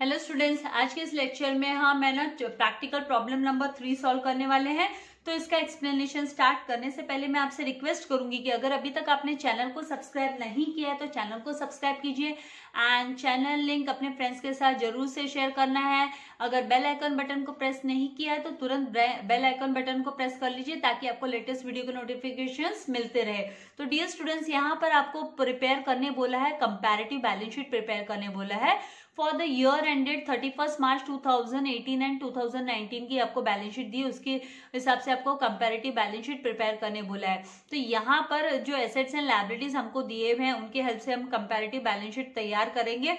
hello students आज के इस लेक्चर में हम मैं ना practical problem number three solve करने वाले हैं तो इसका एक्सप्लेनेशन स्टार्ट करने से पहले मैं आपसे रिक्वेस्ट करूंगी कि अगर अभी तक आपने चैनल को सब्सक्राइब नहीं किया है तो चैनल को सब्सक्राइब कीजिए एंड चैनल लिंक अपने फ्रेंड्स के साथ जरूर से शेयर करना है अगर बेल आइकन बटन को प्रेस नहीं किया है तो तुरंत बेल आइकन बटन को प्रेस कर लीजिए ताकि आपको लेटेस्ट वीडियो के नोटिफिकेशन मिलते रहे तो डियर स्टूडेंट्स यहाँ पर आपको प्रिपेयर करने बोला है कंपेरेटिव बैलेंस शीट प्रिपेयर करने बोला है for the year ended thirty first March two thousand eighteen and two thousand nineteen की आपको बैलेंस शीट दी उसके हिसाब से आपको कंपेरेटिव बैलेंस शीट प्रिपेयर करने बोला है तो यहाँ पर जो एसेट्स एंड लाइब्रेटीज हमको दिए हुए हैं उनके हेल्प से हम कंपेरेटिव बैलेंस शीट तैयार करेंगे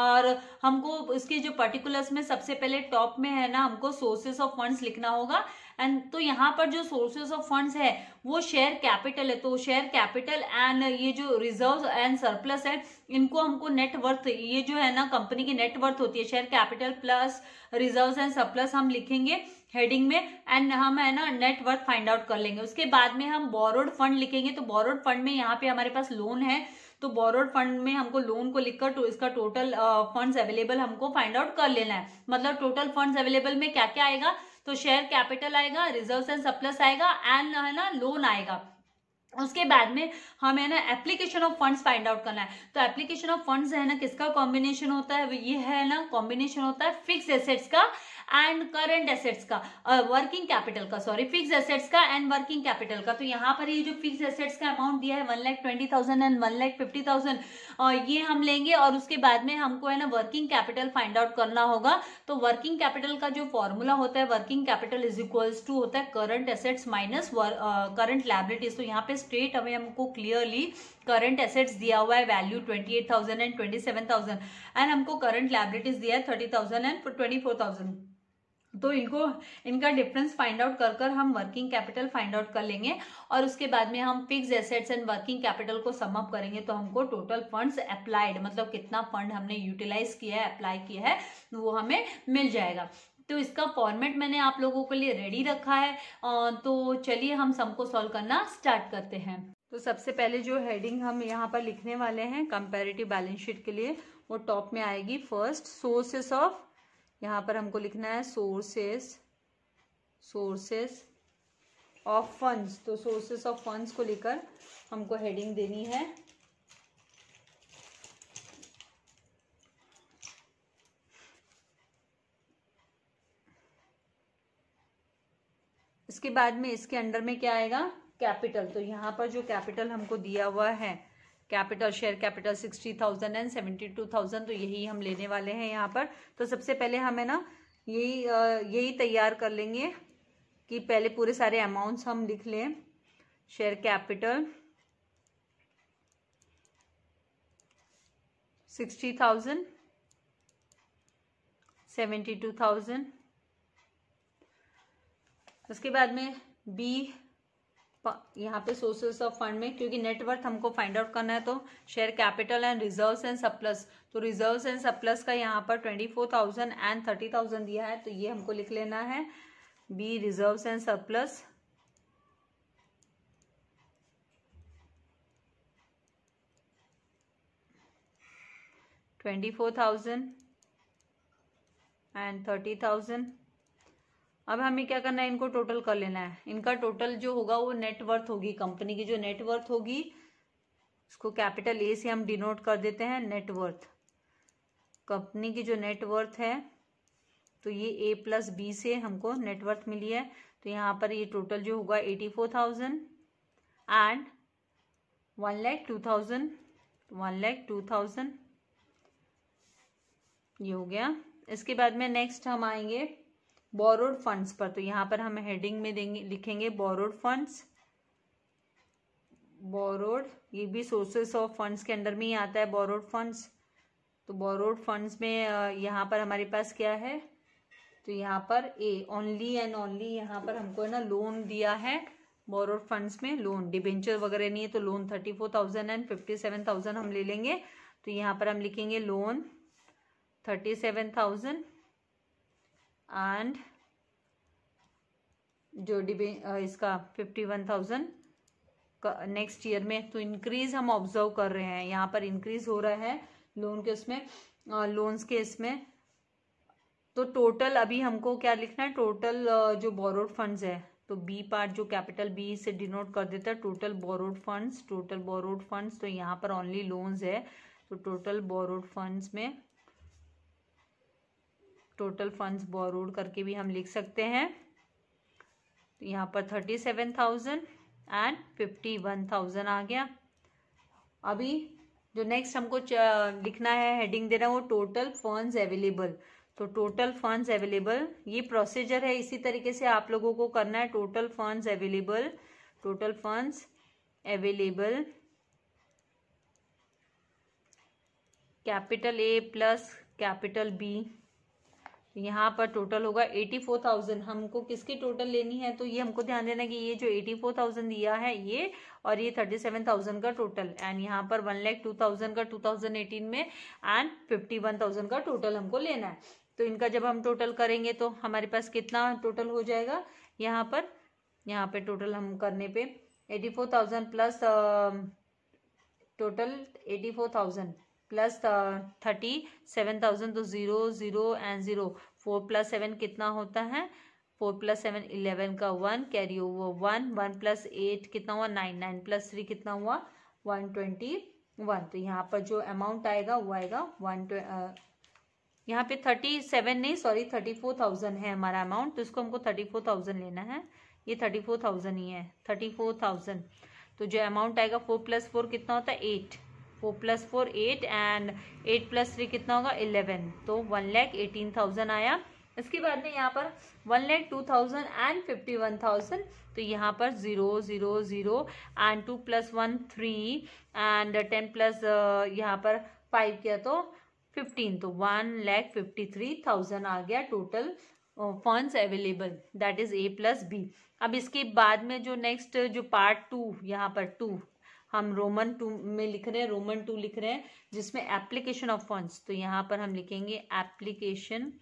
और हमको इसके जो पर्टिकुलर्स में सबसे पहले टॉप में है ना हमको सोर्सेस ऑफ फंड्स लिखना होगा एंड तो यहाँ पर जो सोर्सेस ऑफ फंड्स है वो शेयर कैपिटल है तो शेयर कैपिटल एंड ये जो रिजर्व एंड सरप्लस है इनको हमको नेटवर्थ ये जो है ना कंपनी की नेटवर्थ होती है share capital plus reserve and surplus हम लिखेंगे हेडिंग में एंड हम है ना नेटवर्थ फाइंड आउट कर लेंगे उसके बाद में हम बोरोड फंड लिखेंगे तो बोरोड फंड में यहाँ पे हमारे पास लोन है तो बोरोड फंड में हमको लोन को लिखकर तो इसका टोटल फंड्स अवेलेबल हमको फाइंड आउट कर लेना है मतलब टोटल फंड्स अवेलेबल में क्या क्या आएगा तो शेयर कैपिटल आएगा रिजर्व एंड सप्लस आएगा एंड है ना लोन आएगा उसके बाद में हमें ना application of funds find out करना है तो एप्लीकेशन ऑफ फंड्स है ना किसका कॉम्बिनेशन होता है ये है ना कॉम्बिनेशन होता है फिक्स एसेट्स का एंड करंट एसेट्स का वर्किंग uh, कैपिटल का सॉरी फिक्स एसेट्स का एंड वर्किंग कैपिटल का तो यहाँ पर ये जो फिक्स एसेट्स का अमाउंट दिया है one lakh twenty thousand and one lakh fifty thousand और ये हम लेंगे और उसके बाद में हमको है ना वर्किंग कैपिटल फाइंड आउट करना होगा तो वर्किंग कैपिटल का जो फॉर्मूला होता है working capital is equals to होता है current assets minus current liabilities तो यहाँ पे स्ट्रेट हमें हमको क्लियरली करंट एसेट्स दिया हुआ है value twenty eight thousand and twenty seven thousand and हमको करंट लाइबिलिटीज दिया है thirty thousand and twenty four thousand तो इनको इनका डिफरेंस फाइंड आउट कर कर हम वर्किंग कैपिटल फाइंड आउट कर लेंगे और उसके बाद में हम fix assets and working capital को सम अप करेंगे तो हमको टोटल फंड्स अप्लाइड मतलब कितना फंड हमने यूटिलाइज किया है अप्लाई किया है वो हमें मिल जाएगा तो इसका फॉर्मेट मैंने आप लोगों के लिए रेडी रखा है तो चलिए हम सबको सॉल्व करना स्टार्ट करते हैं तो सबसे पहले जो हेडिंग हम यहाँ पर लिखने वाले हैं कंपेरेटिव बैलेंस शीट के लिए वो टॉप में आएगी फर्स्ट सोर्सेस ऑफ यहाँ पर हमको लिखना है सोर्सेस सोर्सेस ऑफ फंड्स तो सोर्सेस ऑफ फंड्स को लेकर हमको हेडिंग देनी है इसके बाद में इसके अंडर में क्या आएगा कैपिटल तो यहाँ पर जो कैपिटल हमको दिया हुआ है capital share capital sixty thousand and seventy two thousand तो यही हम लेने वाले हैं यहाँ पर तो सबसे पहले हमें ना यही यही तैयार कर लेंगे कि पहले पूरे सारे अमाउंट्स हम लिख लें share capital sixty thousand seventy two thousand उसके बाद में बी यहाँ पे सोर्सेस ऑफ फंड में क्योंकि नेटवर्थ हमको फाइंड आउट करना है तो share capital and reserves and surplus तो रिजर्व्स एंड सप्लस का यहाँ पर twenty four thousand and thirty thousand दिया है तो ये हमको लिख लेना है B reserves and surplus twenty four thousand and thirty thousand अब हमें क्या करना है इनको टोटल कर लेना है इनका टोटल जो होगा वो नेटवर्थ होगी कंपनी की जो नेटवर्थ होगी उसको कैपिटल ए से हम डिनोट कर देते हैं नेटवर्थ कंपनी की जो नेटवर्थ है तो ये ए प्लस बी से हमको नेटवर्थ मिली है तो यहाँ पर ये टोटल जो होगा eighty four thousand and one lakh two thousand one lakh two thousand ये हो गया इसके बाद में नेक्स्ट हम आएंगे बोरोड फंड्स पर तो यहाँ पर हम हेडिंग में देंगे लिखेंगे बोरोड फंड्स बोरोड ये भी सोर्सेस ऑफ फंड्स के अंडर में ही आता है बोरोड फंड्स तो बोरोड फंड्स में यहाँ पर हमारे पास क्या है तो यहाँ पर ए ओनली एंड ओनली यहाँ पर हमको है ना लोन दिया है बोरोड फंड्स में लोन डिबेंचर वगैरह नहीं है तो loan thirty four thousand and fifty seven thousand हम ले लेंगे तो यहाँ पर हम लिखेंगे loan thirty seven thousand and जो डिबे इसका fifty one thousand next year में तो इंक्रीज हम ऑब्जर्व कर रहे हैं यहाँ पर इंक्रीज हो रहा है लोन के उसमें लोन्स के इसमें तो टोटल अभी हमको क्या लिखना है टोटल जो बोरोड फंड्स है तो बी पार्ट जो कैपिटल बी से डिनोट कर देता है total borrowed funds total borrowed funds तो यहाँ पर ओनली लोन्स है तो टोटल बोरोड फंड्स में टोटल फंड्स बोरोड करके भी हम लिख सकते हैं तो यहाँ पर thirty seven thousand and fifty one thousand आ गया अभी जो नेक्स्ट हमको लिखना है हेडिंग देना वो टोटल फंड्स अवेलेबल तो टोटल फंड्स अवेलेबल ये प्रोसीजर है इसी तरीके से आप लोगों को करना है total funds available total funds available capital A plus capital B यहाँ पर टोटल होगा एटी फोर थाउजेंड हमको किसकी टोटल लेनी है तो ये हमको ध्यान देना कि ये जो एटी फोर थाउजेंड दिया है ये और ये थर्टी सेवन थाउजेंड का टोटल एंड यहाँ पर वन लैख टू थाउजेंड का टू थाउजेंड एटीन में एंड फिफ्टी वन थाउजेंड का टोटल हमको लेना है तो इनका जब हम टोटल करेंगे तो हमारे पास कितना टोटल हो जाएगा यहाँ पर यहाँ पे टोटल हम करने पे eighty four thousand plus total eighty four thousand plus thirty seven thousand तो zero zero and zero four plus seven कितना होता है फोर प्लस सेवन इलेवन का one carry over one one plus eight कितना हुआ नाइन नाइन प्लस थ्री कितना हुआ one twenty one तो यहाँ पर जो अमाउंट आएगा वो आएगा वन यहाँ पे थर्टी सेवन नहीं सॉरी थर्टी फोर थाउजेंड है हमारा अमाउंट तो इसको हमको थर्टी फोर थाउजेंड लेना है ये थर्टी फोर थाउजेंड ही है थर्टी फोर थाउजेंड तो जो अमाउंट आएगा फोर प्लस फोर कितना होता है eight four plus four eight and eight plus three कितना होगा इलेवन तो वन लैख एटीन थाउजेंड आया इसके बाद में यहाँ पर one lakh two thousand and fifty one thousand तो यहाँ पर zero zero zero and two plus one three and ten plus यहाँ पर फाइव किया तो फिफ्टीन तो one lakh fifty three thousand आ गया total funds available that is A plus B अब इसके बाद में जो नेक्स्ट जो पार्ट टू यहाँ पर टू हम रोमन टू में लिख रहे हैं रोमन टू लिख रहे हैं जिसमें एप्लीकेशन ऑफ फंड्स तो यहाँ पर हम लिखेंगे एप्लीकेशन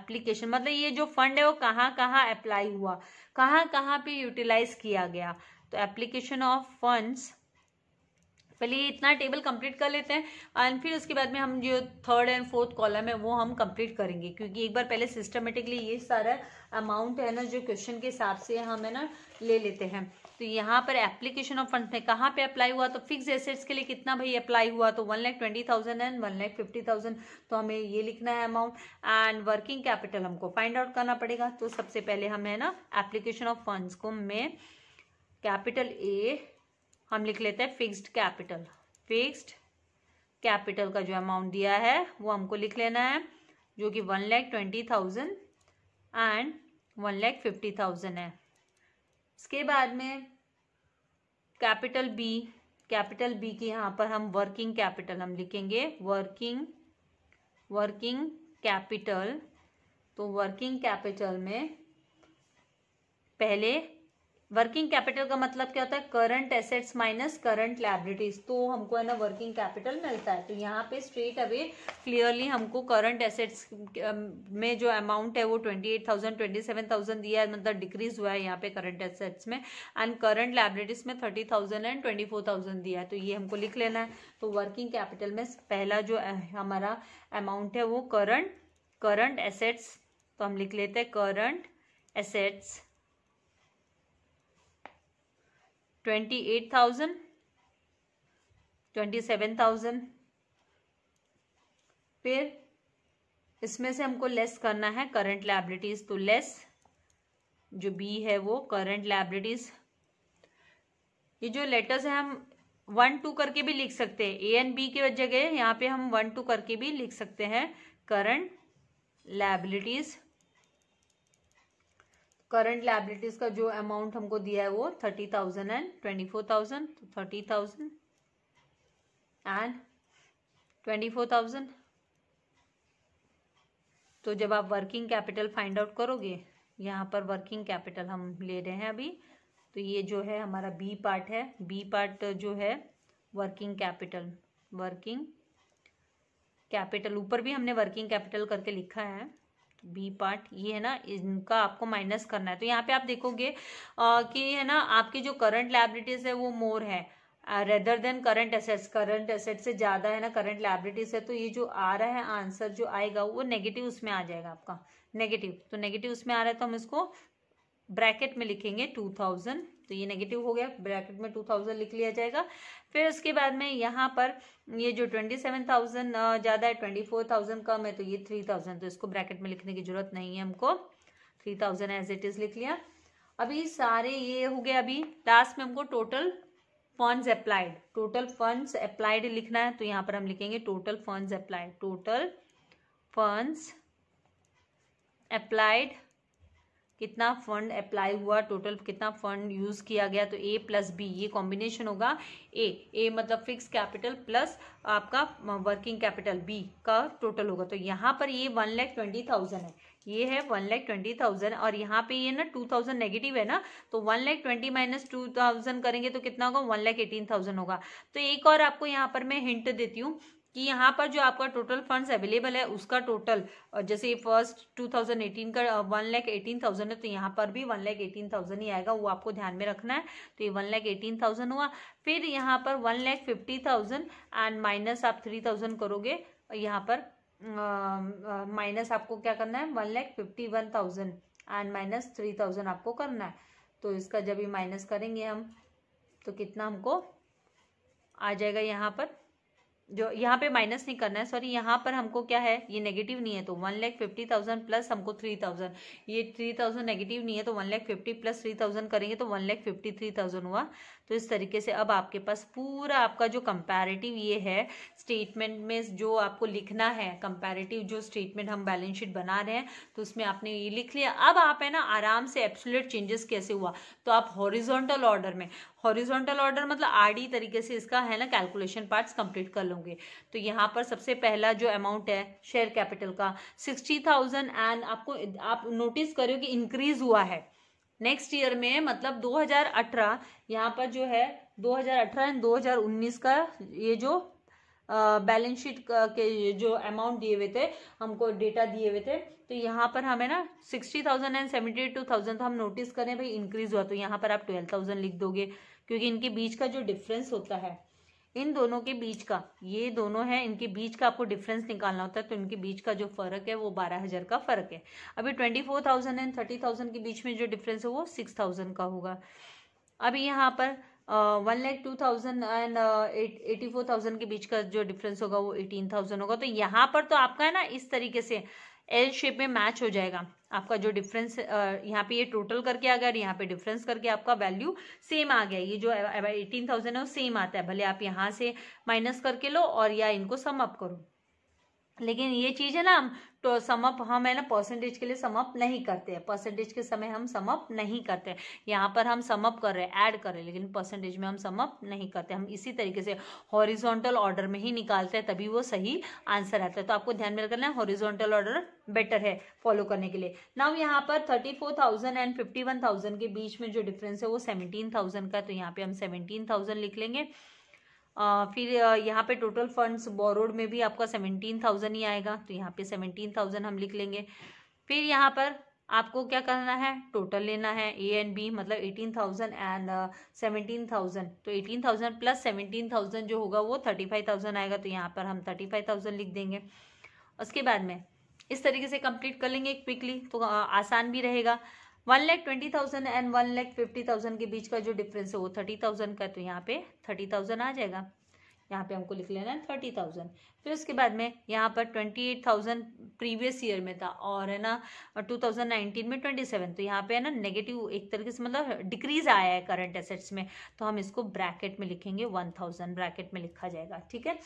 एप्लीकेशन मतलब ये जो फंड है वो कहाँ कहाँ अप्लाई हुआ कहाँ कहाँ पे यूटिलाइज किया गया तो एप्लीकेशन ऑफ फंड्स पहले इतना टेबल कंप्लीट कर लेते हैं एंड फिर उसके बाद में हम जो थर्ड एंड फोर्थ कॉलम है वो हम कंप्लीट करेंगे क्योंकि एक बार पहले सिस्टमेटिकली ये सारा अमाउंट है ना जो क्वेश्चन के हिसाब से हम है ना ले लेते हैं तो यहाँ पर एप्लीकेशन ऑफ फंड में कहाँ पे अप्लाई हुआ तो फिक्स एसेट्स के लिए कितना भाई अप्लाई हुआ तो one lakh twenty thousand and one lakh fifty thousand तो हमें ये लिखना है अमाउंट एंड वर्किंग कैपिटल हमको फाइंड आउट करना पड़ेगा तो सबसे पहले हम है ना एप्लीकेशन ऑफ फंड्स को में कैपिटल ए हम लिख लेते हैं फिक्स्ड कैपिटल फिक्स्ड कैपिटल का जो अमाउंट दिया है वो हमको लिख लेना है जो कि one lakh twenty thousand and one lakh fifty thousand है इसके बाद में कैपिटल बी कैपिटल बी के यहां पर हम वर्किंग कैपिटल हम लिखेंगे वर्किंग वर्किंग कैपिटल तो वर्किंग कैपिटल में पहले वर्किंग कैपिटल का मतलब क्या होता है current assets minus current liabilities तो हमको है ना वर्किंग कैपिटल मिलता है तो यहाँ पे स्ट्रेट अवे क्लियरली हमको करंट एसेट्स में जो अमाउंट है वो twenty eight thousand twenty seven thousand दिया है मतलब डिक्रीज हुआ है यहाँ पे करंट एसेट्स में एंड करंट लाइब्रिटीज में thirty thousand and twenty four thousand दिया है तो ये हमको लिख लेना है तो वर्किंग कैपिटल में पहला जो हमारा अमाउंट है वो करंट करंट एसेट्स तो हम लिख लेते हैं current assets twenty eight thousand twenty seven thousand फिर इसमें से हमको लेस करना है करंट लाइबिलिटीज तो लेस जो बी है वो करंट लाइबिलिटीज ये जो लेटर्स है हम वन टू करके भी लिख सकते हैं ए एंड बी के जगह यहाँ पे हम वन टू करके भी लिख सकते हैं करंट लाइबिलिटीज करंट लाइबिलिटीज का जो अमाउंट हमको दिया है वो thirty thousand and twenty four thousand thirty thousand and twenty four thousand तो जब आप वर्किंग कैपिटल फाइंड आउट करोगे यहाँ पर वर्किंग कैपिटल हम ले रहे हैं अभी तो ये जो है हमारा बी पार्ट है बी पार्ट जो है वर्किंग कैपिटल वर्किंग कैपिटल ऊपर भी हमने वर्किंग कैपिटल करके लिखा है बी पार्ट ये है ना इनका आपको माइनस करना है तो यहाँ पे आप देखोगे आ, कि है ना आपकी जो करंट लाइबिलिटीज है वो मोर है rather than current assets current asset से ज़्यादा है ना करंट लाइबिलिटीज है तो ये जो आ रहा है आंसर जो आएगा वो नेगेटिव उसमें आ जाएगा आपका नेगेटिव तो नेगेटिव उसमें आ रहा है तो हम इसको ब्रैकेट में लिखेंगे टू थाउजेंड तो ये नेगेटिव हो गया ब्रैकेट में टू थाउजेंड लिख लिया जाएगा फिर उसके बाद में यहाँ पर ये जो ट्वेंटी सेवन थाउजेंड ज़्यादा है ट्वेंटी फोर थाउजेंड कम है तो ये थ्री थाउजेंड तो इसको ब्रैकेट में लिखने की जरूरत नहीं है हमको three thousand as it is लिख लिया अभी सारे ये हो गए अभी लास्ट में हमको total funds applied total funds applied लिखना है तो यहाँ पर हम लिखेंगे total funds applied total funds applied कितना फंड अप्लाई हुआ टोटल कितना फंड यूज़ किया गया तो ए प्लस बी ये कॉम्बिनेशन होगा ए ए मतलब फिक्स कैपिटल प्लस आपका वर्किंग कैपिटल बी का टोटल होगा तो यहाँ पर ये वन लैख ट्वेंटी थाउजेंड है ये है वन लैख ट्वेंटी थाउजेंड और यहाँ पे ये ना टू थाउजेंड नेगेटिव है ना तो one lakh twenty minus two thousand करेंगे तो कितना होगा वन लैख एटीन थाउजेंड होगा तो एक और आपको यहाँ पर मैं हिंट देती हूँ कि यहाँ पर जो आपका टोटल फंड्स अवेलेबल है उसका टोटल जैसे फर्स्ट 2018 का वन लैख एटीन थाउजेंड है तो यहाँ पर भी वन लैख एटीन थाउजेंड ही आएगा वो आपको ध्यान में रखना है तो ये वन लैख एटीन थाउजेंड हुआ फिर यहाँ पर one lakh fifty thousand and minus आप थ्री थाउजेंड करोगे यहाँ पर माइनस uh, uh, आपको क्या करना है one lakh fifty one thousand and minus three thousand आपको करना है तो इसका जब ये माइनस करेंगे हम तो कितना हमको आ जाएगा यहाँ पर जो यहाँ पे माइनस नहीं करना है सॉरी यहाँ पर हमको क्या है ये नेगेटिव नहीं है तो one lakh fifty thousand plus हमको थ्री थाउजेंड ये थ्री थाउजेंड नेगेटिव नहीं है तो one lakh fifty plus three thousand करेंगे तो one lakh fifty three thousand हुआ तो इस तरीके से अब आपके पास पूरा आपका जो कंपैरेटिव ये है स्टेटमेंट में जो आपको लिखना है कंपैरेटिव जो स्टेटमेंट हम बैलेंस शीट बना रहे हैं तो उसमें आपने ये लिख लिया अब आप है ना आराम से एप्सुलेट चेंजेस कैसे हुआ तो आप हॉरिजोंटल ऑर्डर में हॉरिजोंटल ऑर्डर मतलब आड़ी तरीके से इसका है ना कैलकुलेशन पार्ट्स कंप्लीट कर लोगे तो यहाँ पर सबसे पहला जो अमाउंट है शेयर कैपिटल का सिक्सटी थाउजेंड एंड आपको आप नोटिस करो कि इंक्रीज हुआ है नेक्स्ट ईयर में मतलब 2018 यहाँ पर जो है 2018 एंड 2019 का ये जो बैलेंस शीट के जो अमाउंट दिए हुए थे हमको डेटा दिए हुए थे तो यहाँ पर हमें ना sixty thousand and seventy two thousand तो हम नोटिस करें भाई इंक्रीज हुआ तो यहाँ पर आप ट्वेल्व थाउजेंड लिख दोगे क्योंकि इनके बीच का जो डिफरेंस होता है इन दोनों के बीच का ये दोनों है इनके बीच का आपको डिफरेंस निकालना होता है तो इनके बीच का जो फर्क है वो बारह हजार का फर्क है अभी twenty four thousand and thirty thousand के बीच में जो डिफरेंस है वो सिक्स थाउजेंड का होगा अभी यहाँ पर one lakh two thousand and eighty four thousand के बीच का जो डिफरेंस होगा वो एटीन थाउजेंड होगा तो यहाँ पर तो आपका है ना इस तरीके से एल शेप में मैच हो जाएगा आपका जो डिफरेंस यहाँ पे ये टोटल करके आ गया और यहाँ पे डिफरेंस करके आपका वैल्यू सेम आ गया ये जो एटीन थाउजेंड है वो सेम आता है भले आप यहाँ से माइनस करके लो और या इनको सम अप करो लेकिन ये चीज है ना हम तो समअप हम है ना परसेंटेज के लिए समअप नहीं करते हैं परसेंटेज के समय हम समअप नहीं करते यहाँ पर हम समअप कर रहे हैं ऐड कर रहे हैं लेकिन परसेंटेज में हम समअप नहीं करते हम इसी तरीके से हॉरिजॉन्टल ऑर्डर में ही निकालते हैं तभी वो सही आंसर आता है तो आपको ध्यान में रखना है हॉरिजॉन्टल ऑर्डर बेटर है फॉलो करने के लिए नाउ यहाँ पर thirty four thousand and fifty one thousand के बीच में जो डिफरेंस है वो सेवनटीन थाउजेंड का तो यहाँ पे हम सेवनटीन थाउजेंड लिख लेंगे फिर यहाँ पे टोटल फंड्स बोरोड में भी आपका सेवनटीन थाउजेंड ही आएगा तो यहाँ पे सेवनटीन थाउजेंड हम लिख लेंगे फिर यहाँ पर आपको क्या करना है टोटल लेना है ए एंड बी मतलब eighteen thousand and seventeen thousand तो eighteen thousand plus seventeen thousand जो होगा वो थर्टी फाइव थाउजेंड आएगा तो यहाँ पर हम थर्टी फाइव थाउजेंड लिख देंगे उसके बाद में इस तरीके से कंप्लीट कर लेंगे क्विकली तो आसान भी रहेगा one lakh twenty thousand and one lakh fifty thousand के बीच का जो डिफरेंस है वो थर्टी थाउजेंड का तो यहाँ पे थर्टी थाउजेंड आ जाएगा यहाँ पे हमको लिख लेना है थर्टी थाउजेंड फिर उसके बाद में यहाँ पर twenty eight thousand previous year में था और है ना टू थाउजेंड नाइनटीन में ट्वेंटी सेवन तो यहाँ पे है ना नेगेटिव एक तरीके से मतलब डिक्रीज आया है करंट एसेट्स में तो हम इसको ब्रैकेट में लिखेंगे वन थाउजेंड ब्रैकेट में लिखा जाएगा ठीक है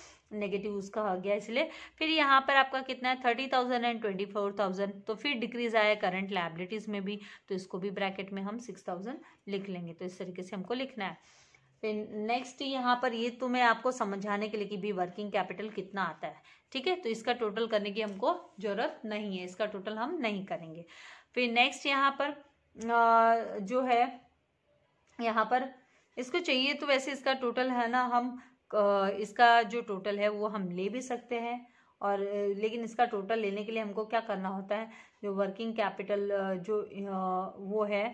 नेगेटिव उसका हो गया इसलिए फिर यहाँ पर आपका कितना है thirty thousand and twenty four thousand तो फिर डिक्रीज आया करंट लाइबिलिटीज़ में भी तो इसको भी ब्रैकेट में हम सिक्स थाउजेंड लिख लेंगे तो इस तरीके से हमको लिखना है फिर नेक्स्ट यहाँ पर ये तो मैं आपको समझाने के लिए कि भी वर्किंग कैपिटल कितना आता है ठीक है तो इसका टोटल करने की हमको जरूरत नहीं है इसका टोटल हम नहीं करेंगे फिर नेक्स्ट यहाँ पर जो है यहाँ पर इसको चाहिए तो वैसे इसका टोटल है ना हम इसका जो टोटल है वो हम ले भी सकते हैं और लेकिन इसका टोटल लेने के लिए हमको क्या करना होता है जो वर्किंग कैपिटल जो वो है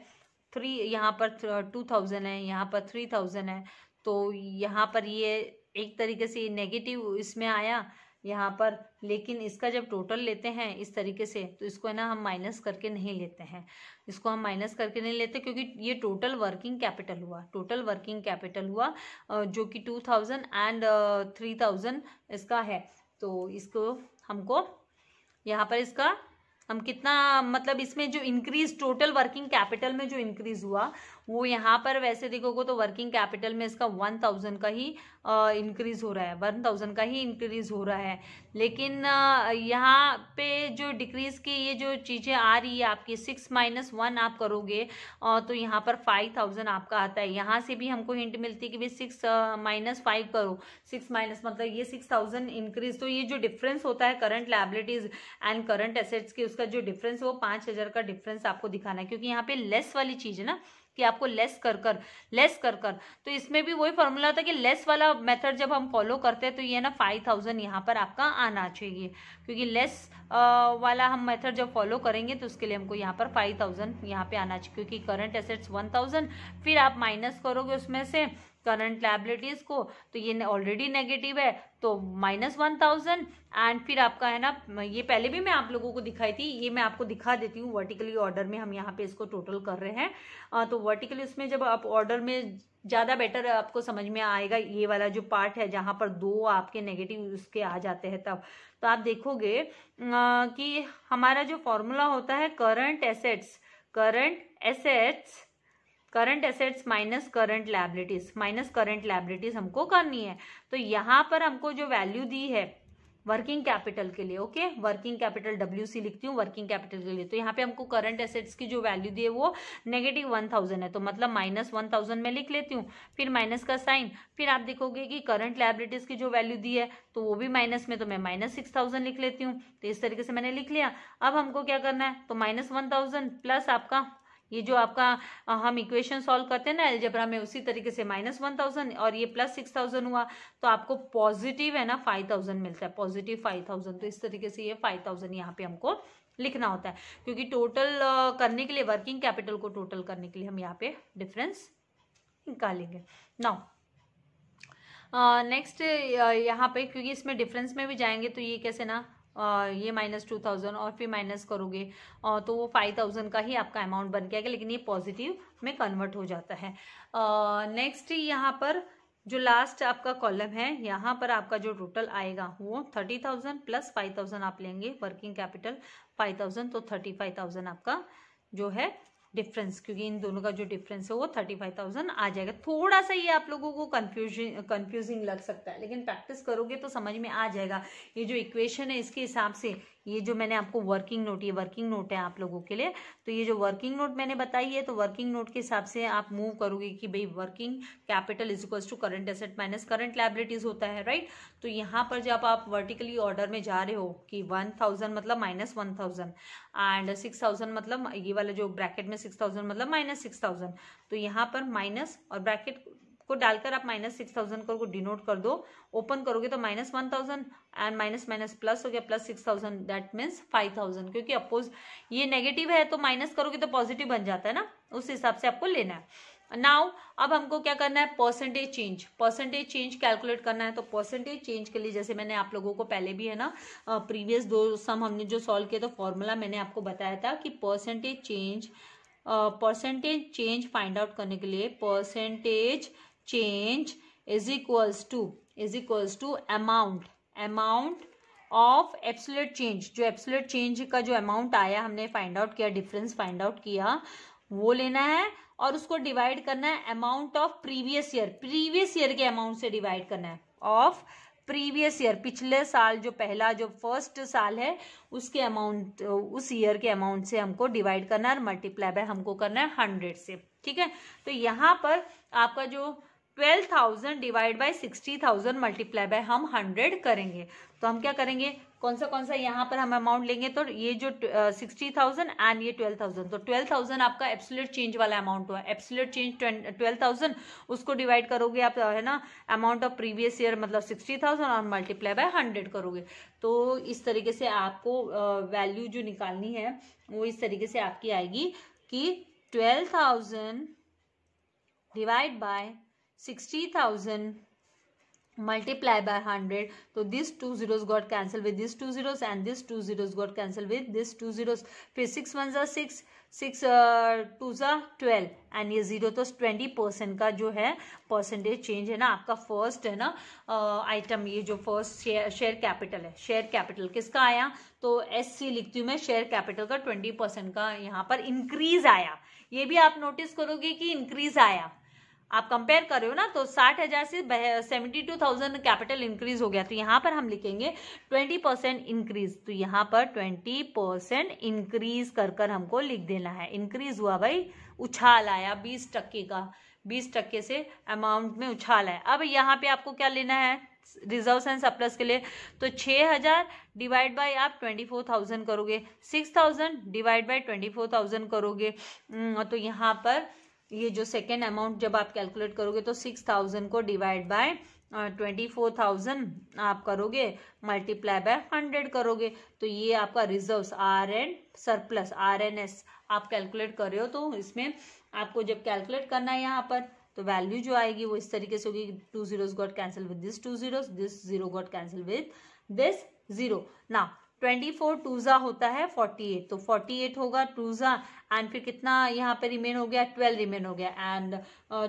थ्री यहाँ पर टू थाउजेंड uh, है यहाँ पर थ्री थाउजेंड है तो यहाँ पर ये एक तरीके से नेगेटिव इसमें आया यहाँ पर लेकिन इसका जब टोटल लेते हैं इस तरीके से तो इसको है ना हम माइनस करके नहीं लेते हैं इसको हम माइनस करके नहीं लेते क्योंकि ये टोटल वर्किंग कैपिटल हुआ टोटल वर्किंग कैपिटल हुआ uh, जो कि two thousand and three thousand इसका है तो इसको हमको यहाँ पर इसका हम कितना मतलब इसमें जो इंक्रीज टोटल वर्किंग कैपिटल में जो इंक्रीज हुआ वो यहाँ पर वैसे देखोगे तो वर्किंग कैपिटल में इसका वन थाउजेंड का ही इंक्रीज हो रहा है वन थाउजेंड का ही इंक्रीज हो रहा है लेकिन यहाँ पे जो डिक्रीज की ये जो चीज़ें आ रही है आपकी सिक्स माइनस वन आप करोगे तो यहाँ पर फाइव थाउजेंड आपका आता है यहाँ से भी हमको हिंट मिलती है कि भाई सिक्स माइनस फाइव करो सिक्स माइनस मतलब ये सिक्स थाउजेंड इंक्रीज तो ये जो डिफरेंस होता है current liabilities and current assets की उसका जो डिफरेंस वो पाँच हज़ार का डिफरेंस आपको दिखाना है क्योंकि यहाँ पे लेस वाली चीज़ है ना कि आपको लेस कर कर लेस कर कर तो इसमें भी वही फॉर्मूला था कि लेस वाला मेथड जब हम फॉलो करते हैं तो ये ना फाइव थाउजेंड यहाँ पर आपका आना चाहिए क्योंकि लेस वाला हम मेथड जब फॉलो करेंगे तो उसके लिए हमको यहाँ पर फाइव थाउजेंड यहाँ पे आना चाहिए क्योंकि करंट एसेट्स वन थाउजेंड फिर आप माइनस करोगे उसमें से करंट लाइबिलिटीज को तो ये ऑलरेडी नेगेटिव है तो माइनस वन थाउजेंड एंड फिर आपका है ना ये पहले भी मैं आप लोगों को दिखाई थी ये मैं आपको दिखा देती हूँ वर्टिकली ऑर्डर में हम यहाँ पे इसको टोटल कर रहे हैं तो वर्टिकली उसमें जब आप ऑर्डर में ज़्यादा बेटर आपको समझ में आएगा ये वाला जो पार्ट है जहाँ पर दो आपके नेगेटिव उसके आ जाते हैं तब तो आप देखोगे कि हमारा जो फॉर्मूला होता है current assets current assets current assets minus current liabilities minus current liabilities हमको करनी है तो यहाँ पर हमको जो वैल्यू दी है वर्किंग कैपिटल के लिए okay working capital W C लिखती हूँ वर्किंग कैपिटल के लिए तो यहाँ पे हमको करंट एसेट्स की जो वैल्यू दी है वो नेगेटिव वन थाउजेंड है तो मतलब माइनस वन थाउजेंड में लिख लेती हूँ फिर माइनस का साइन फिर आप देखोगे कि करंट लाइबिलिटीज़ की जो वैल्यू दी है तो वो भी माइनस में तो मैं माइनस सिक्स थाउजेंड लिख लेती हूँ तो इस तरीके से मैंने लिख लिया अब हमको क्या करना है तो माइनस वन थाउजेंड प्लस आपका ये जो आपका हम इक्वेशन सॉल्व करते हैं ना एलजेब्रा में उसी तरीके से माइनस वन थाउजेंड और ये प्लस सिक्स थाउजेंड हुआ तो आपको पॉजिटिव है ना फाइव थाउजेंड मिलता है पॉजिटिव फाइव थाउजेंड तो इस तरीके से ये फाइव थाउजेंड यहाँ पे हमको लिखना होता है क्योंकि टोटल करने के लिए वर्किंग कैपिटल को टोटल करने के लिए हम यहाँ पे डिफरेंस निकालेंगे नाउ नेक्स्ट यहाँ पे क्योंकि इसमें डिफरेंस में भी जाएंगे तो ये कैसे ना ये माइनस टू थाउजेंड और फिर माइनस करोगे तो वो फाइव थाउजेंड का ही आपका अमाउंट बन गया लेकिन ये पॉजिटिव में कन्वर्ट हो जाता है नेक्स्ट यहाँ पर जो लास्ट आपका कॉलम है यहाँ पर आपका जो टोटल आएगा वो thirty thousand plus five thousand आप लेंगे वर्किंग कैपिटल फाइव थाउजेंड तो थर्टी फाइव थाउजेंड आपका जो है डिफरेंस क्योंकि इन दोनों का जो डिफरेंस है वो थर्टी फाइव थाउजेंड आ जाएगा थोड़ा सा ये आप लोगों को कन्फ्यूजन कन्फ्यूजिंग लग सकता है लेकिन प्रैक्टिस करोगे तो समझ में आ जाएगा ये जो इक्वेशन है इसके हिसाब से ये जो मैंने आपको वर्किंग नोट ये वर्किंग नोट है आप लोगों के लिए तो ये जो वर्किंग नोट मैंने बताई है तो वर्किंग नोट के हिसाब से आप मूव करोगे कि भाई working capital is equals to current asset minus current liabilities होता है राइट तो यहाँ पर जब आप वर्टिकली ऑर्डर में जा रहे हो कि वन थाउजेंड मतलब minus one thousand and six thousand मतलब ये वाला जो ब्रैकेट में सिक्स थाउजेंड मतलब माइनस सिक्स थाउजेंड तो यहाँ पर माइनस और ब्रैकेट को डालकर आप माइनस सिक्स थाउजेंड को डिनोट कर दो ओपन करोगे तो minus one thousand and minus minus plus हो गया plus six thousand that means five thousand क्योंकि अपोज ये नेगेटिव है तो माइनस करोगे तो पॉजिटिव बन जाता है ना उस हिसाब से आपको लेना है नाउ अब हमको क्या करना है percentage change percentage change calculate करना है तो परसेंटेज चेंज के लिए जैसे मैंने आप लोगों को पहले भी है ना प्रीवियस दो सम हमने जो सॉल्व किया तो फॉर्मूला मैंने आपको बताया था कि percentage change percentage change find out करने के लिए percentage change is equals to is equals to amount amount of absolute change जो एप्सुलट चेंज का जो अमाउंट आया हमने फाइंड आउट किया डिफरेंस फाइंड आउट किया वो लेना है और उसको डिवाइड करना है amount of previous year previous year के अमाउंट से डिवाइड करना है ऑफ प्रीवियस ईयर पिछले साल जो पहला जो फर्स्ट साल है उसके अमाउंट उस ईयर के अमाउंट से हमको डिवाइड करना है और मल्टीप्लाई बाय हमको करना है हंड्रेड से ठीक है तो यहाँ पर आपका जो twelve thousand divide by sixty thousand multiply by हम हंड्रेड करेंगे तो हम क्या करेंगे कौन सा कौन सा यहाँ पर हम अमाउंट लेंगे तो ये जो सिक्सटी थाउजेंड एंड ये ट्वेल्व थाउजेंड तो ट्वेल्व थाउजेंड आपका एप्सुलट चेंज वाला अमाउंट हुआ एप्सुलट चेंज ट्वेल्व थाउजेंड उसको डिवाइड करोगे आप है ना अमाउंट ऑफ प्रीवियस ईयर मतलब सिक्सटी थाउजेंड और मल्टीप्लाई बाय हंड्रेड करोगे तो इस तरीके से आपको वैल्यू जो निकालनी है वो इस तरीके से आपकी आएगी कि twelve thousand divide by sixty thousand multiply by hundred तो this two zeros got cancel with this two zeros and this two zeros got cancelled with this two zeros फिर सिक्स वन ज़ा सिक्स सिक्स टू ज़ा twelve and ये zero तो twenty percent का जो है percentage change है ना आपका फर्स्ट है ना आइटम uh, ये जो फर्स्ट शेयर शेयर कैपिटल है शेयर कैपिटल किसका आया तो एस सी लिखती हूँ मैं शेयर कैपिटल का ट्वेंटी परसेंट का यहाँ पर इंक्रीज आया ये भी आप नोटिस करोगे कि इंक्रीज आया आप कंपेयर कर रहे हो ना तो साठ हजार से seventy two thousand capital increase हो गया तो यहाँ पर हम लिखेंगे ट्वेंटी परसेंट इंक्रीज तो यहाँ पर ट्वेंटी परसेंट इंक्रीज कर कर हमको लिख देना है इंक्रीज हुआ भाई उछाल आया बीस टक्के का बीस टक्के से अमाउंट में उछाल है अब यहाँ पे आपको क्या लेना है रिजर्व एंड सप्लस के लिए तो छः हज़ार डिवाइड बाय आप ट्वेंटी फोर थाउजेंड करोगे six thousand divide by twenty four thousand करोगे हम्म, तो यहाँ पर ये जो सेकेंड अमाउंट जब आप कैलकुलेट करोगे तो सिक्स थाउजेंड को divide by twenty four thousand आप करोगे मल्टीप्लाई बाय हंड्रेड करोगे तो ये आपका reserve R N surplus R N S आप कैलकुलेट कर रहे हो तो इसमें आपको जब कैलकुलेट करना है यहाँ पर तो वैल्यू जो आएगी वो इस तरीके से होगी two zeros got cancel with this two zeros this zero got cancel with this zero ना ट्वेंटी फोर टूजा होता है फोर्टी एट तो फोर्टी एट होगा टूजा एंड फिर कितना यहाँ पे रिमेन हो गया ट्वेल्व रिमेन हो गया एंड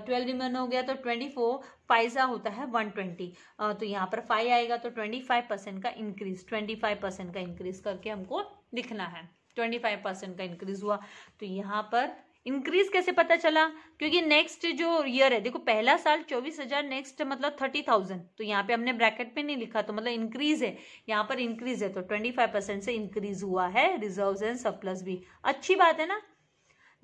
ट्वेल्व रिमेन हो गया तो ट्वेंटी फोर फाइजा होता है वन ट्वेंटी तो यहाँ पर फाइव आएगा तो ट्वेंटी फाइव परसेंट का इंक्रीज ट्वेंटी फाइव परसेंट का इंक्रीज करके हमको लिखना है ट्वेंटी फाइव परसेंट का इंक्रीज हुआ तो यहाँ पर इंक्रीज कैसे पता चला क्योंकि नेक्स्ट जो ईयर है देखो पहला साल चौबीस हजार नेक्स्ट मतलब थर्टी थाउजेंड तो यहाँ पे हमने ब्रैकेट में नहीं लिखा तो मतलब इंक्रीज है यहाँ पर इंक्रीज है तो ट्वेंटी फाइव परसेंट से इंक्रीज हुआ है रिजर्व एंड सरप्लस भी अच्छी बात है ना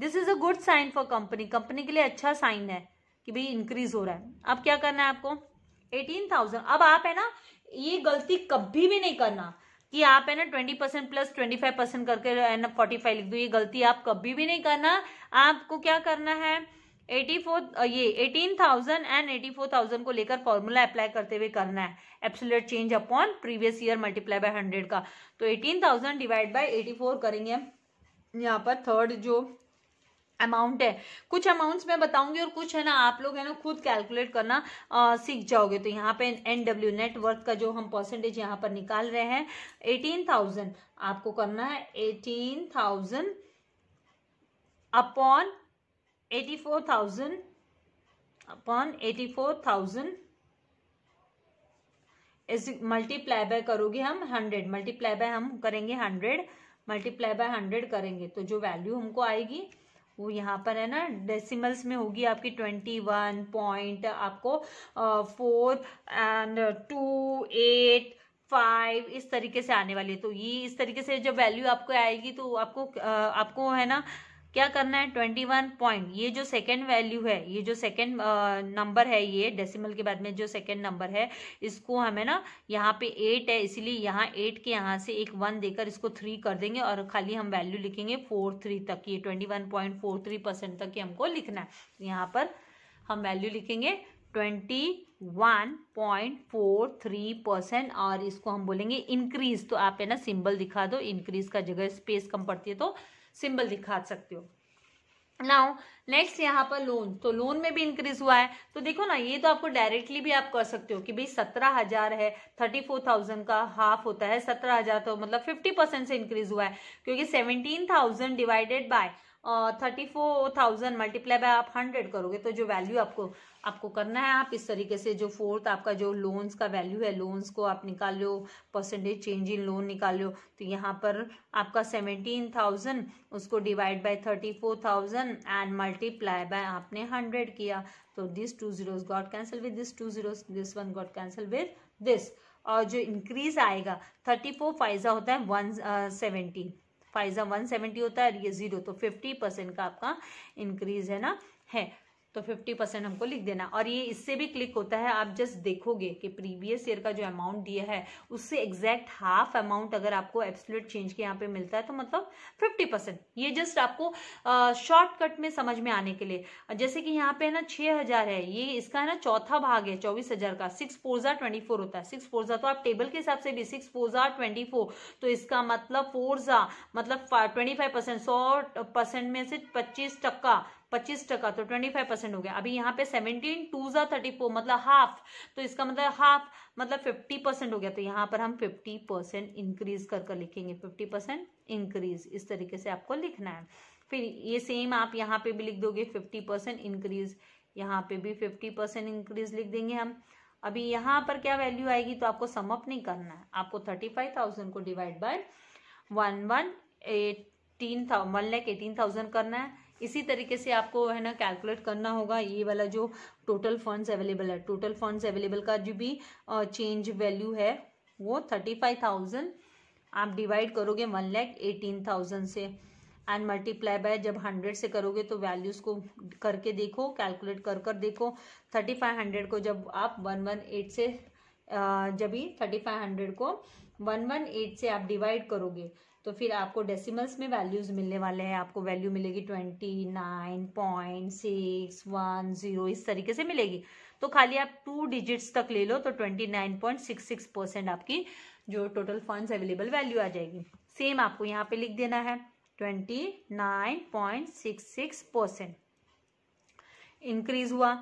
this is a good sign for company company के लिए अच्छा साइन है कि भाई इंक्रीज हो रहा है अब क्या करना है आपको एटीन थाउजेंड अब आप है ना ये गलती कभी भी नहीं करना कि आप है ना twenty percent plus twenty five percent करके है ना फोर्टी फाइव लिख दो ये गलती आप कभी भी नहीं करना आपको क्या करना है एटी फोर ये eighteen thousand and eighty four thousand को लेकर फॉर्मूला अप्लाई करते हुए करना है absolute change upon previous year multiply by hundred का तो eighteen thousand divide by eighty four करेंगे यहाँ पर थर्ड जो अमाउंट है कुछ अमाउंट्स मैं बताऊंगी और कुछ है ना आप लोग है ना खुद कैलकुलेट करना आ, सीख जाओगे तो यहाँ पे एनडब्ल्यू नेटवर्क का जो हम परसेंटेज यहाँ पर निकाल रहे हैं एटीन थाउजेंड आपको करना है eighteen thousand upon eighty four thousand upon eighty four thousand इस मल्टीप्लाई बाय करोगे हम हंड्रेड मल्टीप्लाई बाय हम करेंगे हंड्रेड मल्टीप्लाई बाय हंड्रेड करेंगे तो जो वैल्यू हमको आएगी वो यहाँ पर है ना डेसिमल्स में होगी आपकी ट्वेंटी वन पॉइंट आपको four and two eight five इस तरीके से आने वाली है तो ये इस तरीके से जब वैल्यू आपको आएगी तो आपको आ, आपको है ना क्या करना है ट्वेंटी वन पॉइंट ये जो सेकेंड वैल्यू है ये जो सेकेंड नंबर है ये डेसिमल के बाद में जो सेकेंड नंबर है इसको हमें ना यहाँ पे एट है इसीलिए यहाँ एट के यहाँ से एक वन देकर इसको थ्री कर देंगे और खाली हम वैल्यू लिखेंगे फोर थ्री तक ये twenty one point four three percent तक ये हमको लिखना है तो यहाँ पर हम वैल्यू लिखेंगे twenty one point four three percent और इसको हम बोलेंगे इंक्रीज तो आप है ना सिंबल दिखा दो इंक्रीज का जगह स्पेस कम पड़ती है तो सिंबल दिखा सकते हो नाउ नेक्स्ट यहाँ पर लोन तो लोन में भी इंक्रीज हुआ है तो देखो ना ये तो आपको डायरेक्टली भी आप कर सकते हो कि भाई सत्रह हजार है थर्टी फोर थाउजेंड का हाफ होता है सत्रह हजार तो मतलब फिफ्टी परसेंट से इंक्रीज हुआ है क्योंकि seventeen thousand divided by thirty four thousand multiply by आप हंड्रेड करोगे तो जो वैल्यू आपको आपको करना है आप इस तरीके से जो फोर्थ आपका जो लोन्स का वैल्यू है लोन्स को आप निकाल लो परसेंटेज चेंज इन लोन निकाल लो तो यहाँ पर आपका सेवेंटीन थाउजेंड उसको divide by thirty four thousand and multiply by आपने हंड्रेड किया तो this two zeros got cancel with this two zero this one got cancel with this और जो इंक्रीज आएगा थर्टी फोर फाइजा होता है वन सेवेंटी uh, फाइजा वन सेवेंटी होता है और ये ज़ीरो तो फिफ्टी परसेंट का आपका इंक्रीज है ना है तो 50 परसेंट हमको लिख देना और ये इससे भी क्लिक होता है आप जस्ट देखोगे कि प्रीवियस ईयर का जो अमाउंट दिया है उससे एग्जैक्ट हाफ अमाउंट अगर आपको एब्सोल्यूट चेंज के यहाँ पे मिलता है तो मतलब 50 परसेंट ये जस्ट आपको शॉर्टकट में समझ में आने के लिए जैसे कि यहाँ पे है ना छह हजार है ये इसका है ना चौथा भाग है चौबीस हजार का सिक्स फोरजा ट्वेंटी फोर होता है सिक्स फोरजा तो आप टेबल के हिसाब से भी सिक्स फोरजा ट्वेंटी फोर तो इसका मतलब फोरजा मतलब ट्वेंटी फाइव परसेंट सौ परसेंट में से पच्चीस टक्का पच्चीस टका तो ट्वेंटी फाइव परसेंट हो गया अभी यहाँ पे सेवनटीन टू जा थर्टी फोर मतलब हाफ तो इसका मतलब हाफ मतलब फिफ्टी परसेंट हो गया तो यहाँ पर हम फिफ्टी परसेंट इंक्रीज कर कर लिखेंगे फिफ्टी परसेंट इंक्रीज इस तरीके से आपको लिखना है फिर ये सेम आप यहाँ पे भी लिख दोगे फिफ्टी परसेंट इंक्रीज यहाँ पे भी फिफ्टी परसेंट इंक्रीज लिख देंगे हम अभी यहाँ पर क्या वैल्यू आएगी तो आपको अप नहीं करना है आपको थर्टी फाइव थाउजेंड को divide by one one eighteen one lakh eighteen thousand करना है इसी तरीके से आपको है ना कैलकुलेट करना होगा ये वाला जो टोटल फंड्स अवेलेबल है टोटल फंड्स अवेलेबल का जो भी चेंज वैल्यू है वो थर्टी फाइव थाउजेंड आप डिवाइड करोगे वन लैख एटीन थाउजेंड से एंड मल्टीप्लाई बाय जब हंड्रेड से करोगे तो वैल्यूज़ को करके देखो कैलकुलेट कर कर देखो थर्टी फाइव हंड्रेड को जब आप वन वन एट से जब ही थर्टी फाइव हंड्रेड को वन वन एट से आप डिवाइड करोगे तो फिर आपको डेसिमल्स में वैल्यूज़ मिलने वाले हैं आपको वैल्यू मिलेगी twenty nine point six one zero इस तरीके से मिलेगी तो खाली आप टू डिजिट्स तक ले लो तो twenty nine point six six percent आपकी जो टोटल फंड्स अवेलेबल वैल्यू आ जाएगी सेम आपको यहाँ पे लिख देना है twenty nine point six six percent increase हुआ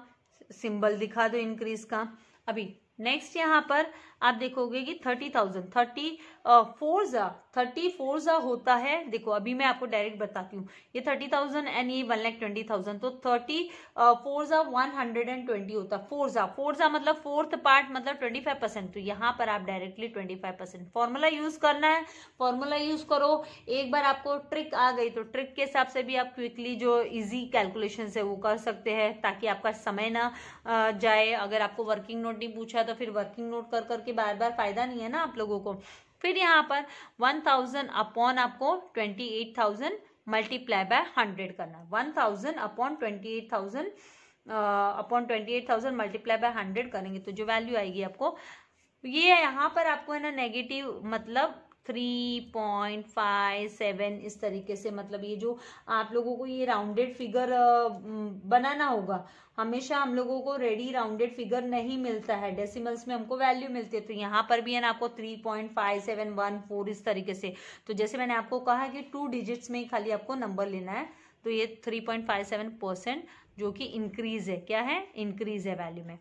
सिंबल दिखा दो इंक्रीज का अभी नेक्स्ट यहाँ पर आप देखोगे कि थर्टी थाउजेंड थर्टी फोर जा थर्टी फोर जा होता है देखो अभी मैं आपको डायरेक्ट बताती हूँ ये थर्टी थाउजेंड एंड ये वन लैख ट्वेंटी थाउजेंड तो थर्टी फोर जा वन हंड्रेड एंड ट्वेंटी होता फोर जा फोर जा मतलब फोर्थ पार्ट मतलब ट्वेंटी फाइव परसेंट तो यहाँ पर आप directly twenty five percent formula use करना है फॉर्मूला यूज करो एक बार आपको ट्रिक आ गई तो ट्रिक के हिसाब से भी आप क्विकली जो इजी कैलकुलेशन है वो कर सकते हैं ताकि आपका समय ना जाए अगर आपको वर्किंग नोट नहीं पूछा तो फिर वर्किंग नोट कर करके करके बार बार फ़ायदा नहीं है ना आप लोगों को फिर यहाँ पर वन थाउजेंड अपॉन आपको twenty eight thousand multiply by hundred करना है one thousand upon twenty eight thousand upon twenty eight thousand multiply by hundred करेंगे तो जो वैल्यू आएगी आपको ये यह यहाँ पर आपको है ना नेगेटिव मतलब थ्री पॉइंट फाइव सेवन इस तरीके से मतलब ये जो आप लोगों को ये राउंडेड फिगर बनाना होगा हमेशा हम लोगों को रेडी राउंडेड फिगर नहीं मिलता है डेसिमल्स में हमको वैल्यू मिलती है तो यहाँ पर भी है ना आपको three point five seven one four इस तरीके से तो जैसे मैंने आपको कहा कि टू डिजिट्स में खाली आपको नंबर लेना है तो ये three point five seven percent जो कि इंक्रीज है क्या है इंक्रीज है वैल्यू में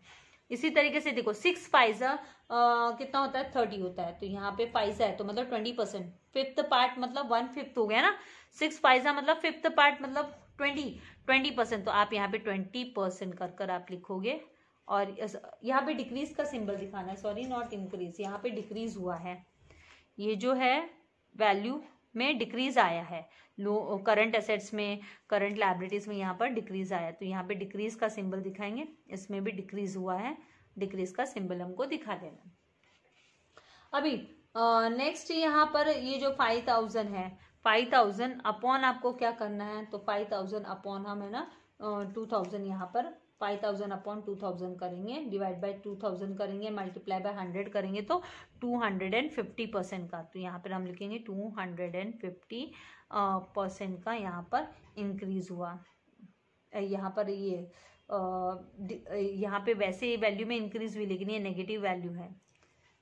इसी तरीके से देखो सिक्स फाइजा कितना होता है थर्टी होता है तो यहाँ पे फाइजा है तो मतलब ट्वेंटी परसेंट फिफ्थ पार्ट मतलब वन फिफ्थ हो गया ना सिक्स फाइजा मतलब फिफ्थ पार्ट मतलब ट्वेंटी ट्वेंटी परसेंट तो आप यहाँ पे ट्वेंटी परसेंट कर कर आप लिखोगे और यहाँ पे डिक्रीज का सिंबल दिखाना है सॉरी नॉट इंक्रीज यहाँ पे डिक्रीज हुआ है ये जो है वैल्यू में डिक्रीज आया है लो करंट एसेट्स में करंट लाइब्रेटीज में यहाँ पर डिक्रीज आया तो यहाँ पे डिक्रीज का सिंबल दिखाएंगे इसमें भी डिक्रीज हुआ है डिक्रीज का सिंबल हमको दिखा देना अभी नेक्स्ट uh, यहाँ पर ये जो फाइव थाउजेंड है फाइव थाउजेंड अपॉन आपको क्या करना है तो फाइव थाउजेंड अपॉन हम है ना टू थाउजेंड यहाँ पर five thousand upon two thousand करेंगे डिवाइड बाई टू थाउजेंड करेंगे मल्टीप्लाई बाय हंड्रेड करेंगे तो two hundred and fifty percent का तो यहाँ पर हम लिखेंगे two hundred and fifty percent का यहाँ पर इंक्रीज हुआ यहाँ पर ये यहाँ पे वैसे वैल्यू में इंक्रीज हुई लेकिन ये नेगेटिव वैल्यू है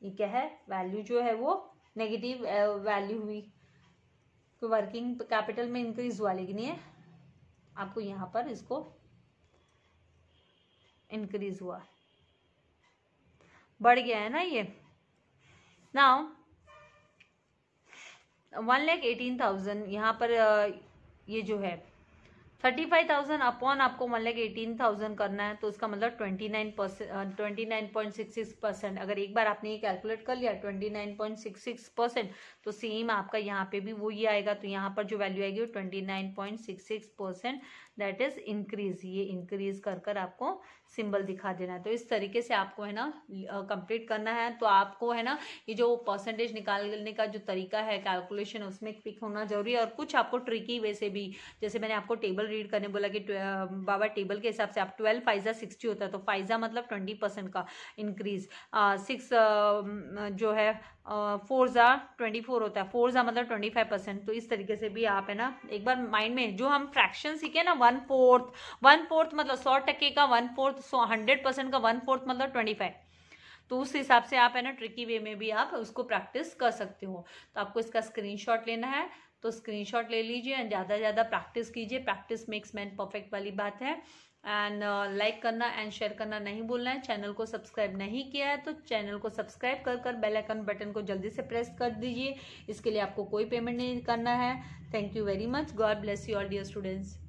ये क्या है वैल्यू जो है वो नेगेटिव वैल्यू हुई तो वर्किंग कैपिटल में इंक्रीज हुआ लेकिन ये आपको यहाँ पर इसको इंक्रीज हुआ है बढ़ गया है ना ये now one lakh eighteen thousand यहाँ पर ये जो है थर्टी फाइव थाउजेंड अपॉन आपको वन लैख एटीन थाउजेंड करना है तो उसका मतलब twenty nine percent twenty nine point six six percent अगर एक बार आपने ये कैलकुलेट कर लिया twenty nine point six six percent तो सेम आपका यहाँ पे भी वो ये आएगा तो यहाँ पर जो वैल्यू आएगी वो twenty nine point six six percent that is increase ये इंक्रीज कर कर आपको सिंबल दिखा देना है तो इस तरीके से आपको है ना कंप्लीट करना है तो आपको है ना ये जो परसेंटेज निकालने का जो तरीका है कैलकुलेशन उसमें क्विक होना जरूरी है और कुछ आपको ट्रिकी वैसे भी जैसे मैंने आपको टेबल रीड करने बोला कि बाबा टेबल के हिसाब से आप ट्वेल्व फाइजा सिक्सटी होता है तो फाइजा मतलब ट्वेंटी परसेंट का इंक्रीज सिक्स जो है फोर ज़ा ट्वेंटी फोर होता है फोर ज़ा मतलब ट्वेंटी फाइव परसेंट तो इस तरीके से भी आप है ना एक बार माइंड में जो हम फ्रैक्शन सीखे ना वन फोर्थ वन फोर्थ मतलब सौ टके का वन फोर्थ सौ हंड्रेड परसेंट का वन फोर्थ मतलब ट्वेंटी फाइव तो उस हिसाब से आप है ना ट्रिकी वे में भी आप उसको प्रैक्टिस कर सकते हो तो आपको इसका स्क्रीनशॉट लेना है तो स्क्रीनशॉट ले लीजिए एंड ज़्यादा से ज़्यादा प्रैक्टिस कीजिए प्रैक्टिस मेक्स मैन परफेक्ट वाली बात है एंड लाइक uh, like करना एंड शेयर करना नहीं भूलना है चैनल को सब्सक्राइब नहीं किया है तो चैनल को सब्सक्राइब कर कर बेल आइकन बटन को जल्दी से प्रेस कर दीजिए इसके लिए आपको कोई पेमेंट नहीं करना है thank you very much God bless you all dear students